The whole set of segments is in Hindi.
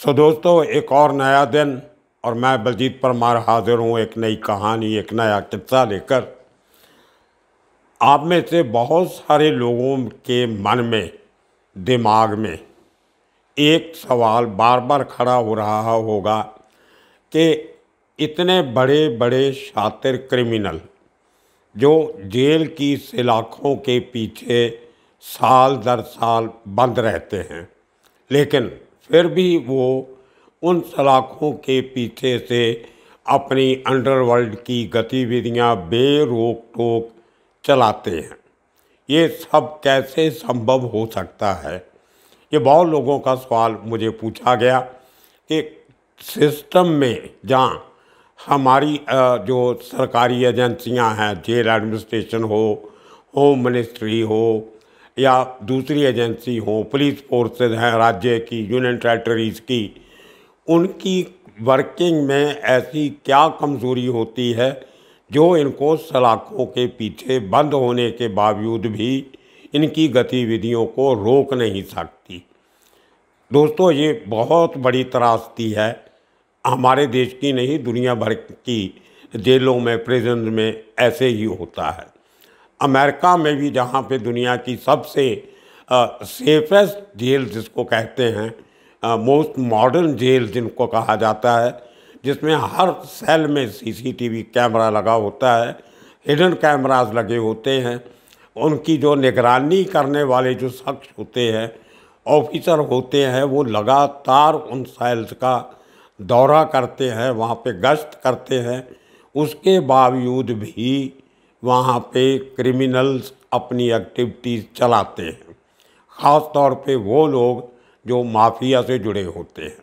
सो दोस्तों एक और नया दिन और मैं बलजीत परमार हाजिर हूँ एक नई कहानी एक नया किस्सा लेकर आप में से बहुत सारे लोगों के मन में दिमाग में एक सवाल बार बार खड़ा हो रहा होगा कि इतने बड़े बड़े शातिर क्रिमिनल जो जेल की सलाखों के पीछे साल दर साल बंद रहते हैं लेकिन फिर भी वो उन सलाखों के पीछे से अपनी अंडरवर्ल्ड की गतिविधियां बेरोक टोक चलाते हैं ये सब कैसे संभव हो सकता है ये बहुत लोगों का सवाल मुझे पूछा गया कि सिस्टम में जहाँ हमारी जो सरकारी एजेंसियां हैं जेल एडमिनिस्ट्रेशन हो होम मिनिस्ट्री हो या दूसरी एजेंसी हो पुलिस फोर्सेज हैं राज्य की यूनियन टेरेटरीज़ की उनकी वर्किंग में ऐसी क्या कमज़ोरी होती है जो इनको सलाखों के पीछे बंद होने के बावजूद भी इनकी गतिविधियों को रोक नहीं सकती दोस्तों ये बहुत बड़ी त्रासदी है हमारे देश की नहीं दुनिया भर की जेलों में प्रिजन में ऐसे ही होता है अमेरिका में भी जहाँ पे दुनिया की सबसे सेफेस्ट जेल जिसको कहते हैं मोस्ट मॉडर्न जेल जिनको कहा जाता है जिसमें हर सेल में सीसीटीवी कैमरा लगा होता है हिडन कैमराज लगे होते हैं उनकी जो निगरानी करने वाले जो शख्स होते हैं ऑफिसर होते हैं वो लगातार उन सेल्स का दौरा करते हैं वहाँ पे गश्त करते हैं उसके बावजूद भी वहाँ पे क्रिमिनल्स अपनी एक्टिविटीज़ चलाते हैं ख़ास तौर पे वो लोग जो माफिया से जुड़े होते हैं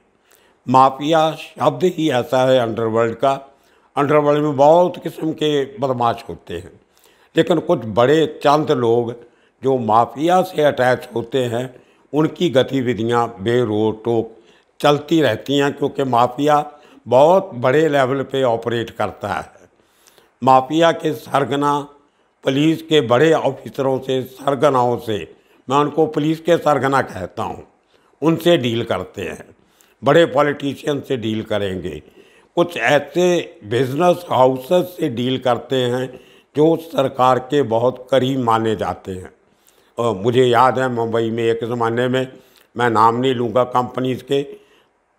माफिया शब्द ही ऐसा है अंडरवर्ल्ड का अंडरवर्ल्ड में बहुत किस्म के बदमाश होते हैं लेकिन कुछ बड़े चंद लोग जो माफिया से अटैच होते हैं उनकी गतिविधियाँ बेरो टोक चलती रहती हैं क्योंकि माफिया बहुत बड़े लेवल पे ऑपरेट करता है माफिया के सरगना पुलिस के बड़े ऑफिसरों से सरगनाओं से मैं उनको पुलिस के सरगना कहता हूँ उनसे डील करते हैं बड़े पॉलिटिशियन से डील करेंगे कुछ ऐसे बिजनेस हाउसेस से डील करते हैं जो सरकार के बहुत करीब माने जाते हैं और मुझे याद है मुंबई में एक ज़माने में मैं नाम नहीं लूँगा कंपनीज के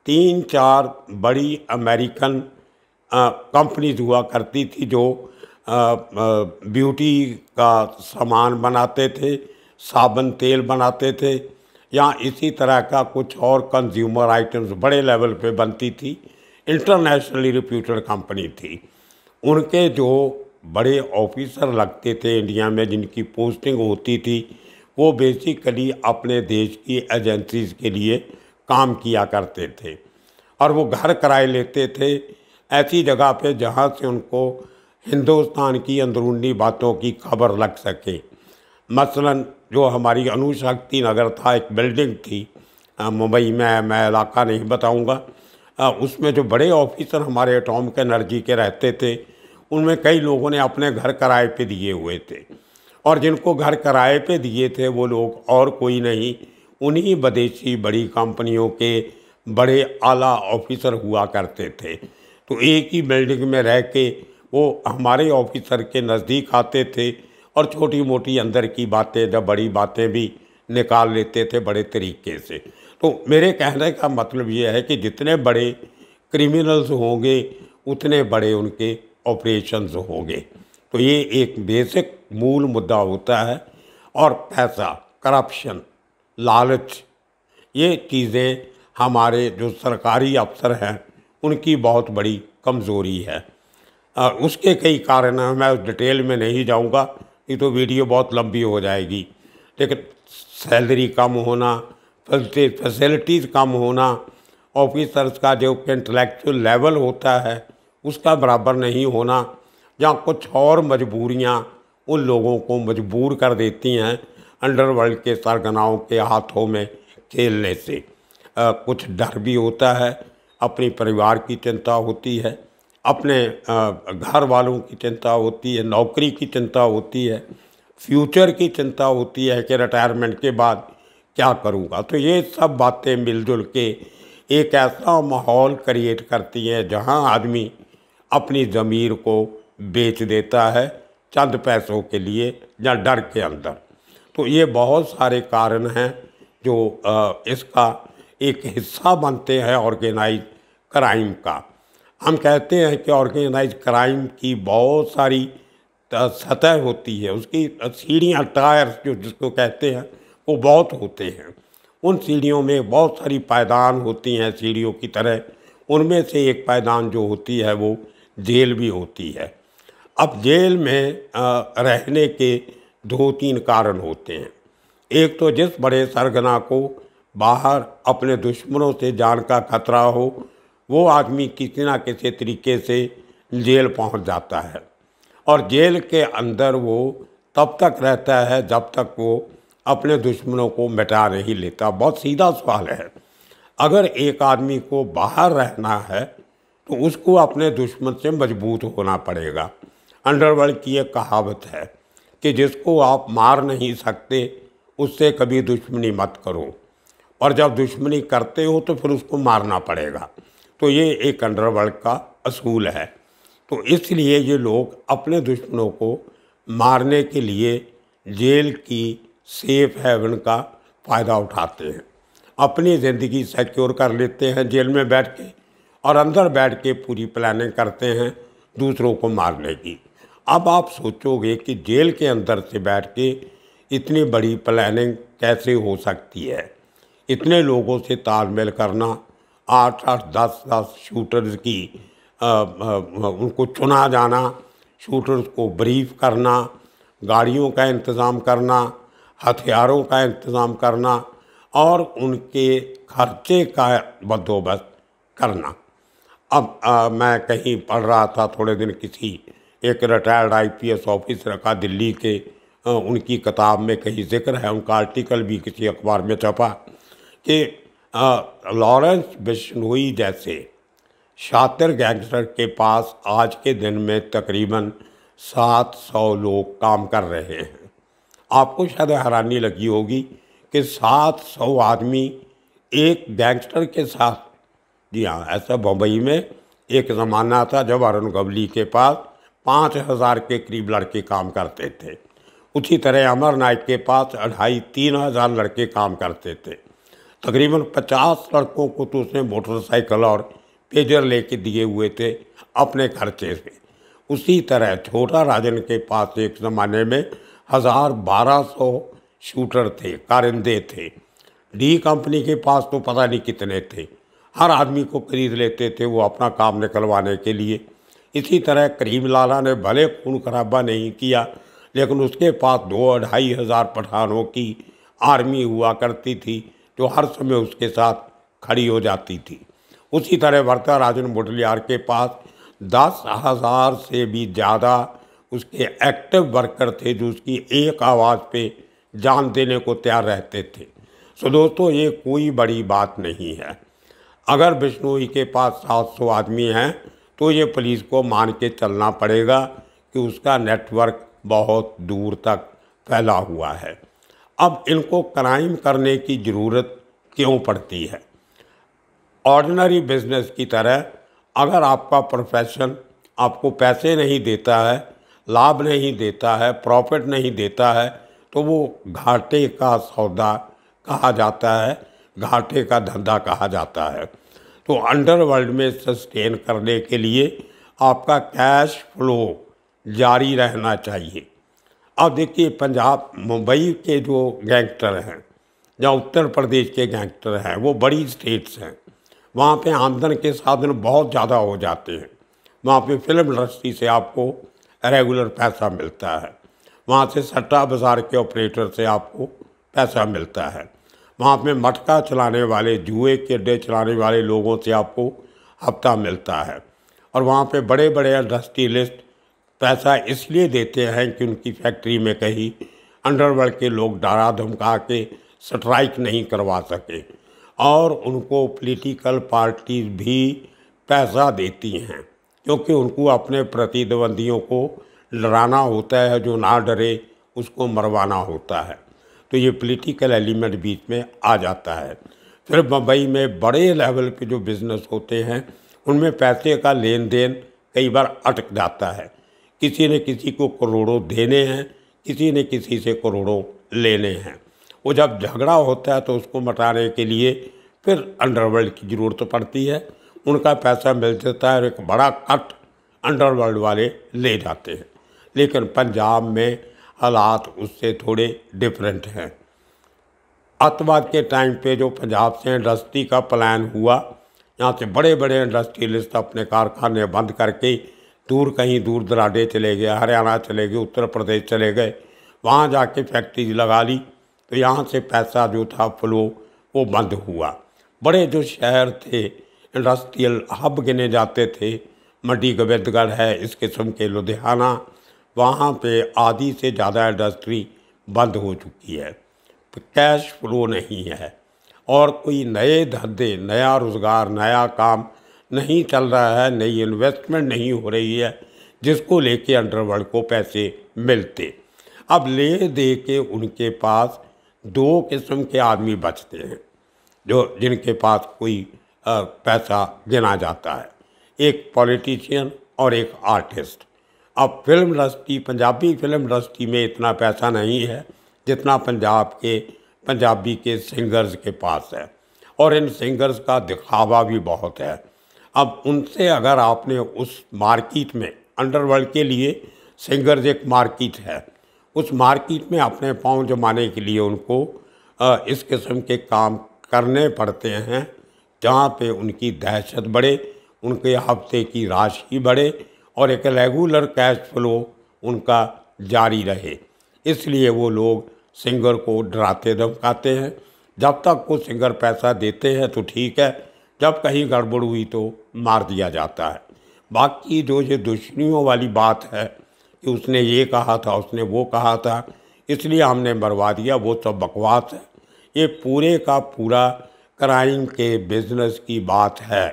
तीन चार बड़ी अमेरिकन कंपनीज हुआ करती थी जो ब्यूटी का सामान बनाते थे साबन तेल बनाते थे या इसी तरह का कुछ और कंज्यूमर आइटम्स बड़े लेवल पे बनती थी इंटरनेशनली रिप्यूटेड कंपनी थी उनके जो बड़े ऑफिसर लगते थे इंडिया में जिनकी पोस्टिंग होती थी वो बेसिकली अपने देश की एजेंसीज के लिए काम किया करते थे और वो घर कराए लेते थे ऐसी जगह पे जहाँ से उनको हिंदुस्तान की अंदरूनी बातों की खबर लग सके मसलन जो हमारी अनुशक्ति नगर था एक बिल्डिंग थी मुंबई में मैं इलाका नहीं बताऊंगा उसमें जो बड़े ऑफिसर हमारे टॉम के एनर्जी के रहते थे उनमें कई लोगों ने अपने घर किराए पे दिए हुए थे और जिनको घर किराए पे दिए थे वो लोग और कोई नहीं उन्हीं विदेशी बड़ी कंपनियों के बड़े आला ऑफिसर हुआ करते थे तो एक ही बिल्डिंग में रह के वो हमारे ऑफिसर के नज़दीक आते थे और छोटी मोटी अंदर की बातें जब बड़ी बातें भी निकाल लेते थे बड़े तरीके से तो मेरे कहने का मतलब ये है कि जितने बड़े क्रिमिनल्स होंगे उतने बड़े उनके ऑपरेशंस होंगे तो ये एक बेसिक मूल मुद्दा होता है और पैसा करप्शन लालच ये चीज़ें हमारे जो सरकारी अफसर हैं उनकी बहुत बड़ी कमज़ोरी है और उसके कई कारण हैं मैं उस डिटेल में नहीं जाऊंगा ये तो वीडियो बहुत लंबी हो जाएगी लेकिन सैलरी कम होना फैसिलिटीज़ कम होना ऑफिसर्स का जो इंटेलेक्चुअल लेवल होता है उसका बराबर नहीं होना या कुछ और मजबूरियाँ उन लोगों को मजबूर कर देती हैं अंडरवर्ल्ड के सरगनाओं के हाथों में खेलने से आ, कुछ डर भी होता है अपने परिवार की चिंता होती है अपने घर वालों की चिंता होती है नौकरी की चिंता होती है फ्यूचर की चिंता होती है कि रिटायरमेंट के बाद क्या करूँगा तो ये सब बातें मिलजुल के एक ऐसा माहौल क्रिएट करती हैं जहाँ आदमी अपनी ज़मीर को बेच देता है चंद पैसों के लिए या डर के अंदर तो ये बहुत सारे कारण हैं जो इसका एक हिस्सा बनते हैं ऑर्गेनाइज क्राइम का हम कहते हैं कि ऑर्गेनाइज क्राइम की बहुत सारी सतह होती है उसकी सीढ़ियाँ टायर्स जो जिसको कहते हैं वो बहुत होते हैं उन सीढ़ियों में बहुत सारी पायदान होती हैं सीढ़ियों की तरह उनमें से एक पायदान जो होती है वो जेल भी होती है अब जेल में रहने के दो तीन कारण होते हैं एक तो जिस बड़े सरगना को बाहर अपने दुश्मनों से जान का खतरा हो वो आदमी किसी ना किसी तरीके से जेल पहुंच जाता है और जेल के अंदर वो तब तक रहता है जब तक वो अपने दुश्मनों को मिटा नहीं लेता बहुत सीधा सवाल है अगर एक आदमी को बाहर रहना है तो उसको अपने दुश्मन से मजबूत होना पड़ेगा अंडरवर्ल्ड की एक कहावत है कि जिसको आप मार नहीं सकते उससे कभी दुश्मनी मत करो और जब दुश्मनी करते हो तो फिर उसको मारना पड़ेगा तो ये एक अंडरवर्ल्ड का असूल है तो इसलिए ये लोग अपने दुश्मनों को मारने के लिए जेल की सेफ हेवन का फ़ायदा उठाते हैं अपनी ज़िंदगी सिक्योर कर लेते हैं जेल में बैठ के और अंदर बैठ के पूरी प्लानिंग करते हैं दूसरों को मारने की अब आप सोचोगे कि जेल के अंदर से बैठ के इतनी बड़ी प्लानिंग कैसे हो सकती है इतने लोगों से तालमेल करना आठ आठ दस दस शूटर्स की आ, आ, उनको चुना जाना शूटर्स को ब्रीफ करना गाड़ियों का इंतज़ाम करना हथियारों का इंतज़ाम करना और उनके खर्चे का बंदोबस्त करना अब आ, मैं कहीं पढ़ रहा था थोड़े दिन किसी एक रिटायर्ड आईपीएस ऑफिसर का दिल्ली के आ, उनकी किताब में कहीं जिक्र है उनका आर्टिकल भी किसी अखबार में छपा कि लॉरेंस बिश्नोई जैसे शातिर गैंगस्टर के पास आज के दिन में तकरीबन सात सौ लोग काम कर रहे हैं आपको शायद हैरानी लगी होगी कि सात सौ आदमी एक गैंगस्टर के साथ जी हाँ ऐसा बम्बई में एक ज़माना था जब अरुण गवली के पास पाँच हज़ार के करीब लड़के काम करते थे उसी तरह अमर नाइक के पास अढ़ाई तीन हज़ार लड़के काम करते थे तकरीबन पचास लड़कों को तो उसने मोटरसाइकिल और पेजर लेके दिए हुए थे अपने खर्चे से उसी तरह छोटा राजन के पास एक ज़माने में हज़ार बारह सौ शूटर थे कारिंदे थे डी कंपनी के पास तो पता नहीं कितने थे हर आदमी को खरीद लेते थे वो अपना काम निकलवाने के लिए इसी तरह करीम लाला ने भले खून खराबा नहीं किया लेकिन उसके पास दो ढाई हज़ार पठानों की आर्मी हुआ करती थी जो हर समय उसके साथ खड़ी हो जाती थी उसी तरह वर्ता राजन मुटलियार के पास दस हज़ार से भी ज़्यादा उसके एक्टिव वर्कर थे जो उसकी एक आवाज़ पे जान देने को तैयार रहते थे सो दोस्तों ये कोई बड़ी बात नहीं है अगर बिश्नोई के पास 700 आदमी हैं तो ये पुलिस को मान के चलना पड़ेगा कि उसका नेटवर्क बहुत दूर तक फैला हुआ है अब इनको क्राइम करने की ज़रूरत क्यों पड़ती है ऑर्डनरी बिजनेस की तरह अगर आपका प्रोफेशन आपको पैसे नहीं देता है लाभ नहीं देता है प्रॉफिट नहीं देता है तो वो घाटे का सौदा कहा जाता है घाटे का धंधा कहा जाता है तो अंडरवर्ल्ड में सस्टेन करने के लिए आपका कैश फ्लो जारी रहना चाहिए अब देखिए पंजाब मुंबई के जो गैंगस्टर हैं या उत्तर प्रदेश के गैंगस्टर हैं वो बड़ी स्टेट्स हैं वहाँ पे आमदन के साधन बहुत ज़्यादा हो जाते हैं वहाँ पे फिल्म इंडस्ट्री से आपको रेगुलर पैसा मिलता है वहाँ से सट्टा बाज़ार के ऑपरेटर से आपको पैसा मिलता है वहाँ पे मटका चलाने वाले जुए के अड्डे चलाने वाले लोगों से आपको हफ्ता मिलता है और वहाँ पे बड़े बड़े इंडस्ट्रियलिस्ट पैसा इसलिए देते हैं कि उनकी फैक्ट्री में कहीं अंडरवर्ल्ड के लोग डरा धमका के स्ट्राइक नहीं करवा सके और उनको पॉलिटिकल पार्टीज भी पैसा देती हैं क्योंकि उनको अपने प्रतिद्वंदियों को लड़ाना होता है जो ना डरे उसको मरवाना होता है तो ये पॉलिटिकल एलिमेंट बीच में आ जाता है फिर मुंबई में बड़े लेवल के जो बिज़नेस होते हैं उनमें पैसे का लेन देन कई बार अटक जाता है किसी ने किसी को करोड़ों देने हैं किसी ने किसी से करोड़ों लेने हैं वो जब झगड़ा होता है तो उसको मटाने के लिए फिर अंडरवर्ल्ड की ज़रूरत पड़ती है उनका पैसा मिल जाता है और एक बड़ा कट अंडरवर्ल्ड वाले ले जाते हैं लेकिन पंजाब में हालात उससे थोड़े डिफरेंट हैं अतवाद के टाइम पे जो पंजाब से इंडस्ट्री का प्लान हुआ यहाँ से बड़े बड़े इंडस्ट्रियलिस्ट अपने कारखाने बंद करके दूर कहीं दूर दराडे चले गए हरियाणा चले गए उत्तर प्रदेश चले गए वहाँ जाके फैक्ट्रीज लगा ली तो यहाँ से पैसा जो था फ्लो वो बंद हुआ बड़े जो शहर थे इंडस्ट्रियल हब गिने जाते थे मंडी गोविंदगढ़ है इस किस्म के लुधियाना वहाँ पे आधी से ज़्यादा इंडस्ट्री बंद हो चुकी है कैश फ्लो नहीं है और कोई नए धंधे नया रोज़गार नया काम नहीं चल रहा है नई इन्वेस्टमेंट नहीं हो रही है जिसको लेके अंडरवर्ल्ड को पैसे मिलते अब ले दे के उनके पास दो किस्म के आदमी बचते हैं जो जिनके पास कोई पैसा गिना जाता है एक पॉलिटिशियन और एक आर्टिस्ट अब film industry Punjabi film industry में इतना पैसा नहीं है जितना पंजाब के पंजाबी के सिंगर्स के पास है और इन सिंगर्स का दिखावा भी बहुत है अब उनसे अगर आपने उस मार्केट में अंडरवर्ल्ड के लिए सिंगर्स एक मार्केट है उस मार्केट में अपने पाँव जमाने के लिए उनको इस किस्म के काम करने पड़ते हैं जहाँ पे उनकी दहशत बढ़े उनके हफ्ते की राशि बढ़े और एक रेगुलर कैश फ्लो उनका जारी रहे इसलिए वो लोग सिंगर को डराते धमकाते हैं जब तक वो सिंगर पैसा देते हैं तो ठीक है जब कहीं गड़बड़ हुई तो मार दिया जाता है बाकी जो ये दुश्मनियों वाली बात है कि उसने ये कहा था उसने वो कहा था इसलिए हमने मरवा दिया वो सब तो बकवास है ये पूरे का पूरा क्राइम के बिजनेस की बात है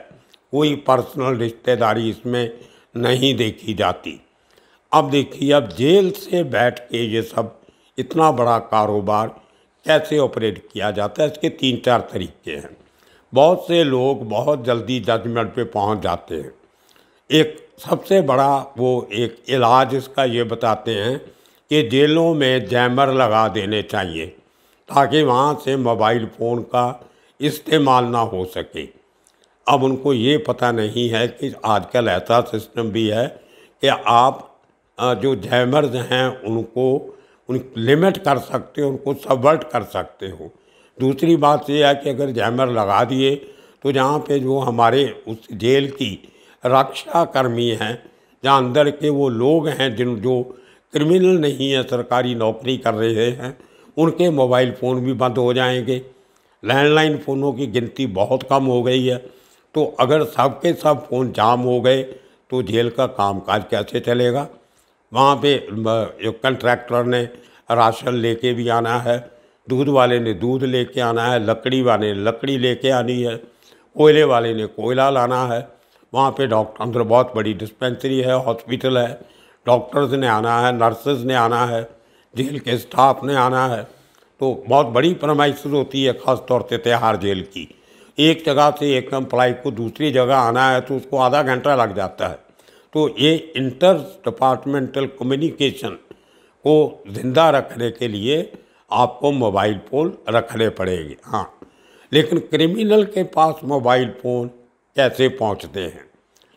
कोई पर्सनल रिश्तेदारी इसमें नहीं देखी जाती अब देखिए अब जेल से बैठ के ये सब इतना बड़ा कारोबार कैसे ऑपरेट किया जाता है इसके तीन चार तरीके हैं बहुत से लोग बहुत जल्दी जजमेंट पे पहुंच जाते हैं एक सबसे बड़ा वो एक इलाज इसका ये बताते हैं कि जेलों में जैमर लगा देने चाहिए ताकि वहाँ से मोबाइल फ़ोन का इस्तेमाल ना हो सके अब उनको ये पता नहीं है कि आजकल ऐसा सिस्टम भी है कि आप जो जैमर्स हैं उनको उन लिमिट कर सकते हो उनको सबवर्ट कर सकते हो दूसरी बात यह है कि अगर जैमर लगा दिए तो जहाँ पे जो हमारे उस जेल की रक्षा कर्मी हैं जहाँ अंदर के वो लोग हैं जिन जो क्रिमिनल नहीं है सरकारी नौकरी कर रहे हैं उनके मोबाइल फ़ोन भी बंद हो जाएंगे लैंडलाइन फ़ोनों की गिनती बहुत कम हो गई है तो अगर सब के सब फ़ोन जाम हो गए तो जेल का कामकाज कैसे चलेगा वहाँ पे कंट्रैक्टर ने राशन लेके भी आना है दूध वाले ने दूध लेके आना है लकड़ी वाले ने लकड़ी लेके आनी है कोयले वाले ने कोयला लाना है वहाँ पे डॉक्टर अंदर बहुत बड़ी डिस्पेंसरी है हॉस्पिटल है डॉक्टर्स ने आना है नर्सेज ने आना है जेल के स्टाफ ने आना है तो बहुत बड़ी फरमाइश होती है ख़ास तौर से तिहाड़ जेल की एक जगह से एक एम्प्लाई को दूसरी जगह आना है तो उसको आधा घंटा लग जाता है तो ये इंटर डिपार्टमेंटल कम्युनिकेशन को ज़िंदा रखने के लिए आपको मोबाइल फ़ोन रखने पड़ेंगे हाँ लेकिन क्रिमिनल के पास मोबाइल फ़ोन कैसे पहुंचते हैं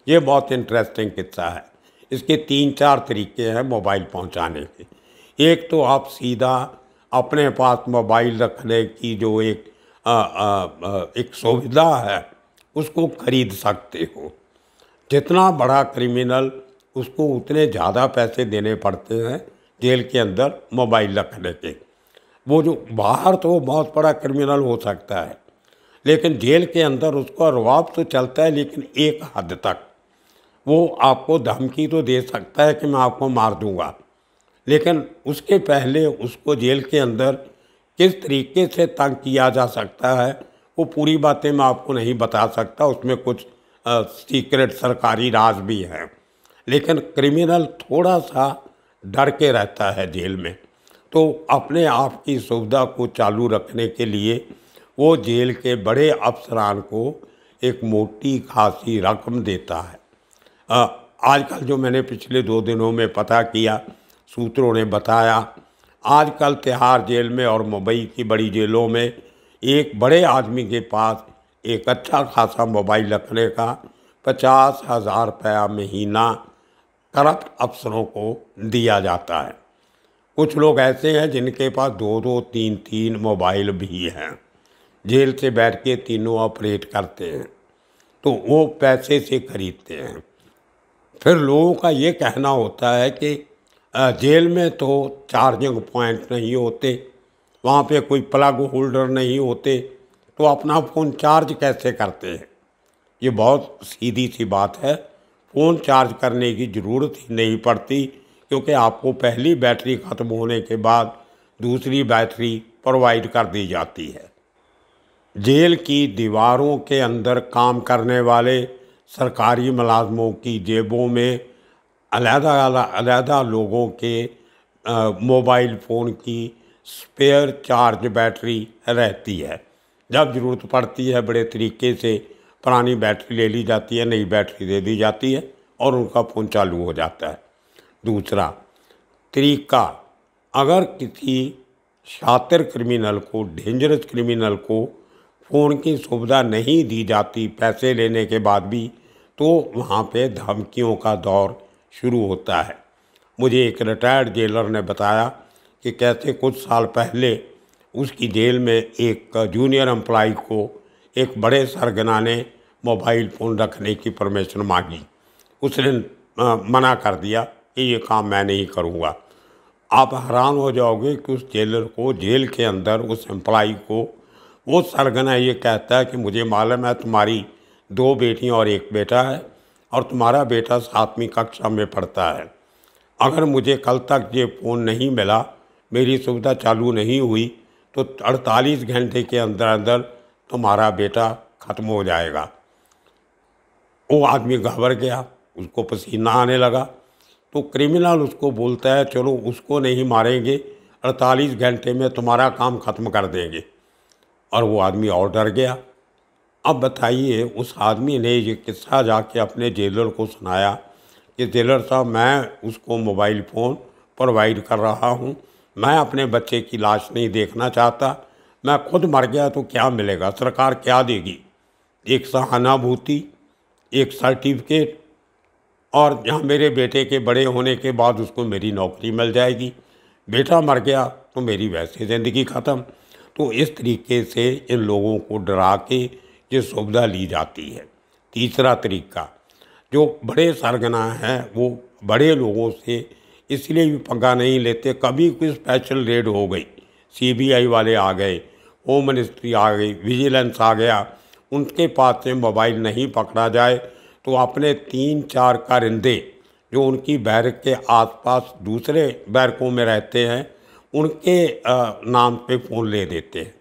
ये बहुत इंटरेस्टिंग किस्सा है इसके तीन चार तरीके हैं मोबाइल पहुंचाने के एक तो आप सीधा अपने पास मोबाइल रखने की जो एक आ, आ, आ, एक सुविधा है उसको खरीद सकते हो जितना बड़ा क्रिमिनल उसको उतने ज़्यादा पैसे देने पड़ते हैं जेल के अंदर मोबाइल रखने के वो जो बाहर तो वो बहुत बड़ा क्रिमिनल हो सकता है लेकिन जेल के अंदर उसको रवाब तो चलता है लेकिन एक हद तक वो आपको धमकी तो दे सकता है कि मैं आपको मार दूंगा लेकिन उसके पहले उसको जेल के अंदर किस तरीके से तंग किया जा सकता है वो पूरी बातें मैं आपको नहीं बता सकता उसमें कुछ आ, सीक्रेट सरकारी राज भी हैं लेकिन क्रिमिनल थोड़ा सा डर के रहता है जेल में तो अपने आप की सुविधा को चालू रखने के लिए वो जेल के बड़े अफसरान को एक मोटी खासी रकम देता है आजकल जो मैंने पिछले दो दिनों में पता किया सूत्रों ने बताया आजकल तिहाड़ जेल में और मुंबई की बड़ी जेलों में एक बड़े आदमी के पास एक अच्छा खासा मोबाइल रखने का पचास हज़ार रुपया महीना करप्ट अफसरों को दिया जाता है कुछ लोग ऐसे हैं जिनके पास दो दो तीन तीन मोबाइल भी हैं जेल से बैठ के तीनों ऑपरेट करते हैं तो वो पैसे से खरीदते हैं फिर लोगों का ये कहना होता है कि जेल में तो चार्जिंग पॉइंट नहीं होते वहाँ पे कोई प्लग होल्डर नहीं होते तो अपना फ़ोन चार्ज कैसे करते हैं ये बहुत सीधी सी बात है फ़ोन चार्ज करने की ज़रूरत ही नहीं पड़ती क्योंकि आपको पहली बैटरी ख़त्म होने के बाद दूसरी बैटरी प्रोवाइड कर दी जाती है जेल की दीवारों के अंदर काम करने वाले सरकारी मुलाजमों की जेबों में अलहदा लोगों के मोबाइल फ़ोन की स्पेयर चार्ज बैटरी रहती है जब ज़रूरत पड़ती है बड़े तरीके से पुरानी बैटरी ले ली जाती है नई बैटरी दे दी जाती है और उनका फ़ोन चालू हो जाता है दूसरा तरीका अगर किसी शातिर क्रिमिनल को डेंजरस क्रिमिनल को फ़ोन की सुविधा नहीं दी जाती पैसे लेने के बाद भी तो वहाँ पे धमकियों का दौर शुरू होता है मुझे एक रिटायर्ड जेलर ने बताया कि कैसे कुछ साल पहले उसकी जेल में एक जूनियर एम्प्लाई को एक बड़े सरगना ने मोबाइल फ़ोन रखने की परमिशन मांगी उसने मना कर दिया कि ये काम मैं नहीं करूँगा आप हैरान हो जाओगे कि उस जेलर को जेल के अंदर उस एम्प्लाई को वो सरगना ये कहता है कि मुझे मालूम है तुम्हारी दो बेटियाँ और एक बेटा है और तुम्हारा बेटा सातवीं कक्षा में पढ़ता है अगर मुझे कल तक ये फ़ोन नहीं मिला मेरी सुविधा चालू नहीं हुई तो अड़तालीस घंटे के अंदर अंदर तुम्हारा बेटा ख़त्म हो जाएगा वो आदमी घबर गया उसको पसीना आने लगा तो क्रिमिनल उसको बोलता है चलो उसको नहीं मारेंगे अड़तालीस घंटे में तुम्हारा काम ख़त्म कर देंगे और वो आदमी और डर गया अब बताइए उस आदमी ने ये किस्सा जाके अपने जेलर को सुनाया कि जेलर साहब मैं उसको मोबाइल फ़ोन प्रोवाइड कर रहा हूँ मैं अपने बच्चे की लाश नहीं देखना चाहता मैं खुद मर गया तो क्या मिलेगा सरकार क्या देगी एक सहानुभूति एक सर्टिफिकेट और जहाँ मेरे बेटे के बड़े होने के बाद उसको मेरी नौकरी मिल जाएगी बेटा मर गया तो मेरी वैसे ज़िंदगी ख़त्म तो इस तरीके से इन लोगों को डरा के ये सुविधा ली जाती है तीसरा तरीका जो बड़े सरगना हैं वो बड़े लोगों से इसलिए भी पंगा नहीं लेते कभी कोई स्पेशल रेड हो गई सीबीआई वाले आ गए होम मिनिस्ट्री आ गई विजिलेंस आ गया उनके पास से मोबाइल नहीं पकड़ा जाए तो अपने तीन चार कारिंदे जो उनकी बैरक के आसपास दूसरे बैरकों में रहते हैं उनके नाम पे फ़ोन ले देते हैं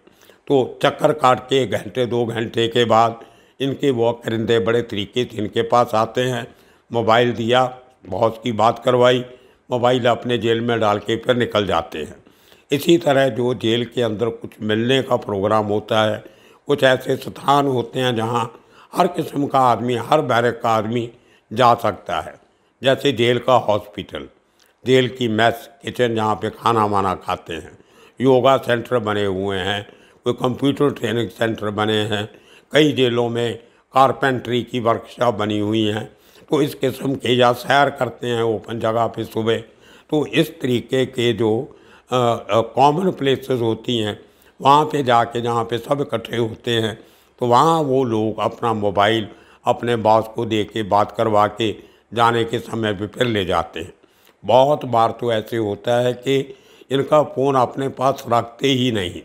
तो चक्कर काट के घंटे दो घंटे के बाद इनके वो करिंदे बड़े तरीके से इनके पास आते हैं मोबाइल दिया बॉस की बात करवाई मोबाइल अपने जेल में डाल के फिर निकल जाते हैं इसी तरह जो जेल के अंदर कुछ मिलने का प्रोग्राम होता है कुछ ऐसे स्थान होते हैं जहाँ हर किस्म का आदमी हर बैरक का आदमी जा सकता है जैसे जेल का हॉस्पिटल जेल की मैस किचन जहाँ पे खाना वाना खाते हैं योगा सेंटर बने हुए हैं कोई कंप्यूटर ट्रेनिंग सेंटर बने हैं कई जेलों में कारपेंट्री की वर्कशॉप बनी हुई हैं तो इस किस्म के या सैर करते हैं ओपन जगह पे सुबह तो इस तरीके के जो कॉमन प्लेसेस होती हैं वहाँ पे जाके जहाँ पे सब इकट्ठे होते हैं तो वहाँ वो लोग अपना मोबाइल अपने बॉस को दे के बात करवा के जाने के समय पर फिर ले जाते हैं बहुत बार तो ऐसे होता है कि इनका फ़ोन अपने पास रखते ही नहीं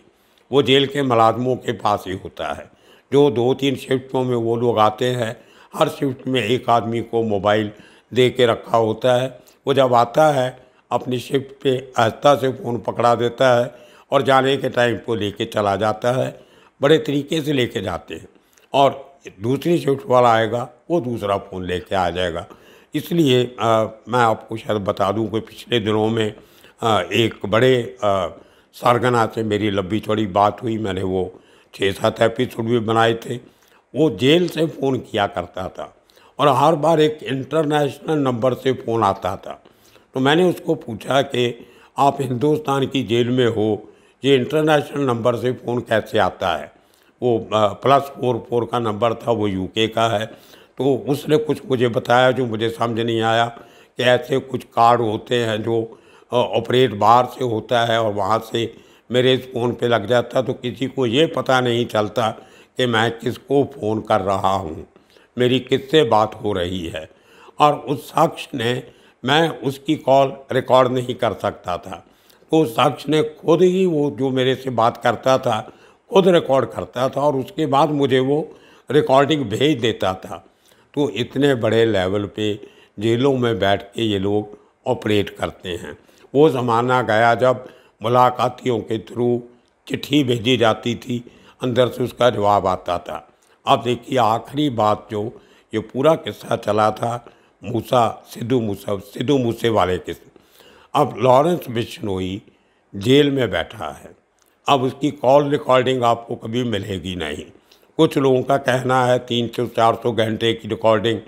वो जेल के मुलाजमों के पास ही होता है जो दो तीन शिफ्टों में वो लोग आते हैं हर शिफ्ट में एक आदमी को मोबाइल दे के रखा होता है वो जब आता है अपनी शिफ्ट पे आहिस्ता से फ़ोन पकड़ा देता है और जाने के टाइम को लेके चला जाता है बड़े तरीके से लेके जाते हैं और दूसरी शिफ्ट वाला आएगा वो दूसरा फ़ोन लेके आ जाएगा इसलिए आ, मैं आपको शायद बता दूं कि पिछले दिनों में आ, एक बड़े सारगना से मेरी लंबी चौड़ी बात हुई मैंने वो छः सात एपिसोड भी बनाए थे वो जेल से फ़ोन किया करता था और हर बार एक इंटरनेशनल नंबर से फ़ोन आता था तो मैंने उसको पूछा कि आप हिंदुस्तान की जेल में हो ये इंटरनेशनल नंबर से फ़ोन कैसे आता है वो प्लस फोर फोर का नंबर था वो यूके का है तो उसने कुछ मुझे बताया जो मुझे समझ नहीं आया कि ऐसे कुछ कार्ड होते हैं जो ऑपरेट बाहर से होता है और वहाँ से मेरे इस फ़ोन पे लग जाता तो किसी को ये पता नहीं चलता कि मैं किसको फ़ोन कर रहा हूँ मेरी किससे बात हो रही है और उस शख्स ने मैं उसकी कॉल रिकॉर्ड नहीं कर सकता था उसको साक्ष ने खुद ही वो जो मेरे से बात करता था खुद रिकॉर्ड करता था और उसके बाद मुझे वो रिकॉर्डिंग भेज देता था तो इतने बड़े लेवल पे जेलों में बैठ के ये लोग ऑपरेट करते हैं वो ज़माना गया जब मुलाकातियों के थ्रू चिट्ठी भेजी जाती थी अंदर से उसका जवाब आता था अब देखिए आखिरी बात जो ये पूरा किस्सा चला था मूसा सिद्धू मूसा सिद्धू मूसे वाले किस्से अब लॉरेंस बिश्नोई जेल में बैठा है अब उसकी कॉल रिकॉर्डिंग आपको कभी मिलेगी नहीं कुछ लोगों का कहना है तीन सौ चार सौ घंटे की रिकॉर्डिंग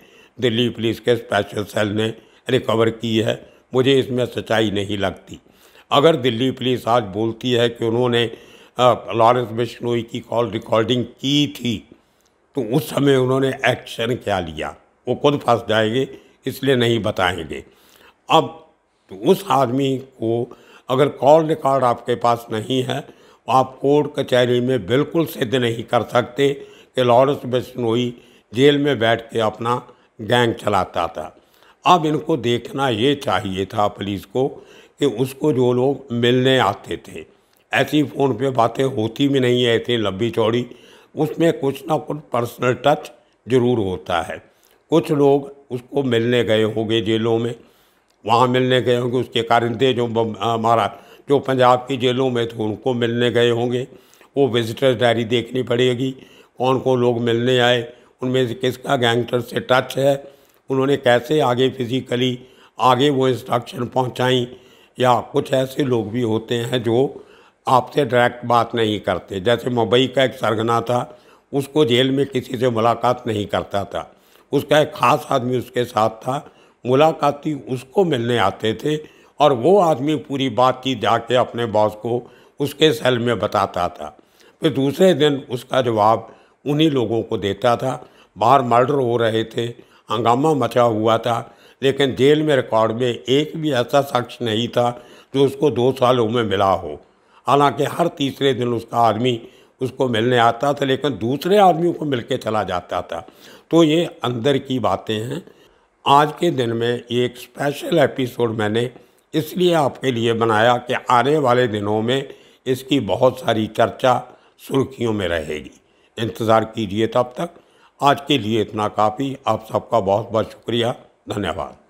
दिल्ली पुलिस के स्पेशल सेल ने रिकवर की है मुझे इसमें सच्चाई नहीं लगती अगर दिल्ली पुलिस आज बोलती है कि उन्होंने लॉरेंस बिश्नोई की कॉल रिकॉर्डिंग की थी तो उस समय उन्होंने एक्शन क्या लिया वो खुद फंस जाएंगे इसलिए नहीं बताएंगे अब तो उस आदमी को अगर कॉल रिकॉर्ड आपके पास नहीं है तो आप कोर्ट कचहरी में बिल्कुल सिद्ध नहीं कर सकते कि लॉरेंस बिश्नोई जेल में बैठ के अपना गैंग चलाता था अब इनको देखना ये चाहिए था पुलिस को कि उसको जो लोग मिलने आते थे ऐसी फ़ोन पे बातें होती भी नहीं है इतनी लंबी चौड़ी उसमें कुछ ना कुछ पर्सनल टच ज़रूर होता है कुछ लोग उसको मिलने गए होंगे जेलों में वहाँ मिलने गए होंगे उसके कारिंदे जो महाराज जो पंजाब की जेलों में थे उनको मिलने गए होंगे वो विजिटर्स डायरी देखनी पड़ेगी कौन कौन लोग मिलने आए उनमें से किसका गैंगस्टर से टच है उन्होंने कैसे आगे फिजिकली आगे वो इंस्ट्रक्शन पहुँचाई या कुछ ऐसे लोग भी होते हैं जो आपसे डायरेक्ट बात नहीं करते जैसे मुंबई का एक सरगना था उसको जेल में किसी से मुलाकात नहीं करता था उसका एक ख़ास आदमी उसके साथ था मुलाकाती उसको मिलने आते थे और वो आदमी पूरी बातचीत जाके अपने बॉस को उसके सेल में बताता था फिर दूसरे दिन उसका जवाब उन्हीं लोगों को देता था बाहर मर्डर हो रहे थे हंगामा मचा हुआ था लेकिन जेल में रिकॉर्ड में एक भी ऐसा शख्स नहीं था जो उसको दो सालों में मिला हो हालांकि हर तीसरे दिन उसका आदमी उसको मिलने आता था लेकिन दूसरे आदमियों को मिलके चला जाता था तो ये अंदर की बातें हैं आज के दिन में एक स्पेशल एपिसोड मैंने इसलिए आपके लिए बनाया कि आने वाले दिनों में इसकी बहुत सारी चर्चा सुर्खियों में रहेगी इंतज़ार कीजिए तब तक आज के लिए इतना काफ़ी आप सबका बहुत बहुत शुक्रिया धन्यवाद